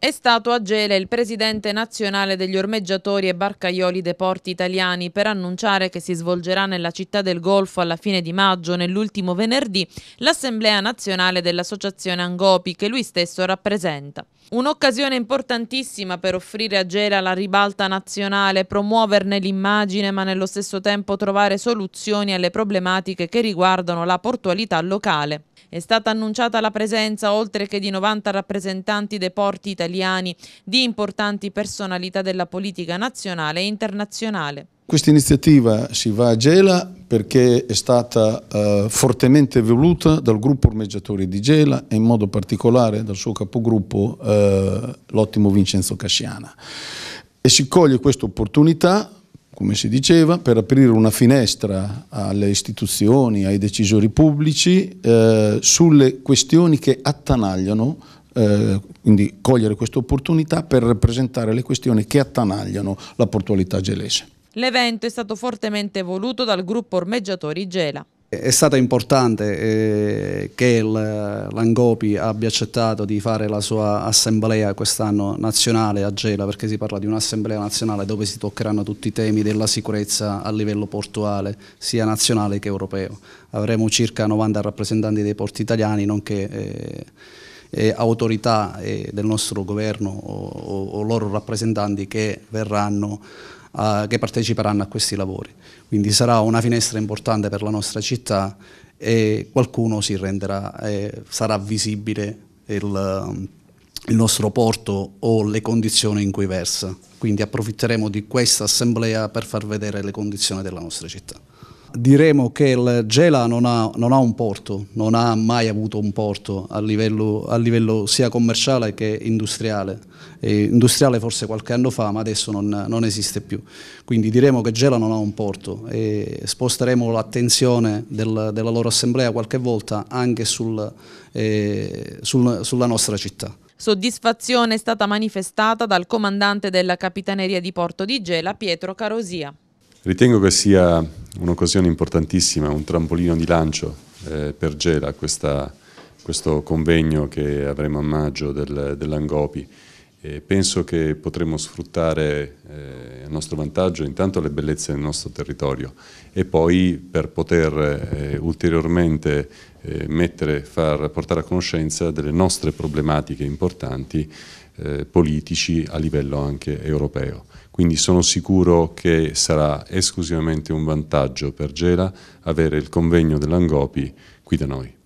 È stato a Gela il presidente nazionale degli ormeggiatori e barcaioli dei porti italiani per annunciare che si svolgerà nella città del Golfo alla fine di maggio, nell'ultimo venerdì, l'Assemblea nazionale dell'Associazione Angopi che lui stesso rappresenta. Un'occasione importantissima per offrire a Gela la ribalta nazionale, promuoverne l'immagine ma nello stesso tempo trovare soluzioni alle problematiche che riguardano la portualità locale. È stata annunciata la presenza, oltre che di 90 rappresentanti dei porti italiani, di importanti personalità della politica nazionale e internazionale. Questa iniziativa si va a Gela perché è stata eh, fortemente voluta dal gruppo ormeggiatori di Gela e in modo particolare dal suo capogruppo eh, l'ottimo Vincenzo Casciana. E si coglie questa opportunità, come si diceva, per aprire una finestra alle istituzioni, ai decisori pubblici eh, sulle questioni che attanagliano eh, quindi cogliere questa opportunità per rappresentare le questioni che attanagliano la portualità gelese. L'evento è stato fortemente voluto dal gruppo ormeggiatori Gela. È stato importante eh, che eh, l'Angopi abbia accettato di fare la sua assemblea quest'anno nazionale a Gela perché si parla di un'assemblea nazionale dove si toccheranno tutti i temi della sicurezza a livello portuale sia nazionale che europeo. Avremo circa 90 rappresentanti dei porti italiani nonché eh, autorità del nostro governo o loro rappresentanti che verranno eh, che parteciperanno a questi lavori. Quindi sarà una finestra importante per la nostra città e qualcuno si renderà, eh, sarà visibile il, il nostro porto o le condizioni in cui versa. Quindi approfitteremo di questa assemblea per far vedere le condizioni della nostra città diremo che il Gela non ha, non ha, un porto, non ha mai avuto un porto a livello, a livello sia commerciale che industriale. E industriale forse qualche anno fa, ma adesso non, non, esiste più. Quindi diremo che Gela non ha un porto e sposteremo l'attenzione del, della loro assemblea qualche volta anche sul, eh, sul, sulla nostra città. Soddisfazione è stata manifestata dal comandante della Capitaneria di Porto di Gela, Pietro Carosia. Ritengo che sia un'occasione importantissima, un trampolino di lancio eh, per Gela, questa, questo convegno che avremo a maggio del, dell'Angopi. E penso che potremo sfruttare eh, a nostro vantaggio intanto le bellezze del nostro territorio e poi per poter eh, ulteriormente eh, mettere, far, portare a conoscenza delle nostre problematiche importanti eh, politici a livello anche europeo. Quindi sono sicuro che sarà esclusivamente un vantaggio per Gela avere il convegno dell'Angopi qui da noi.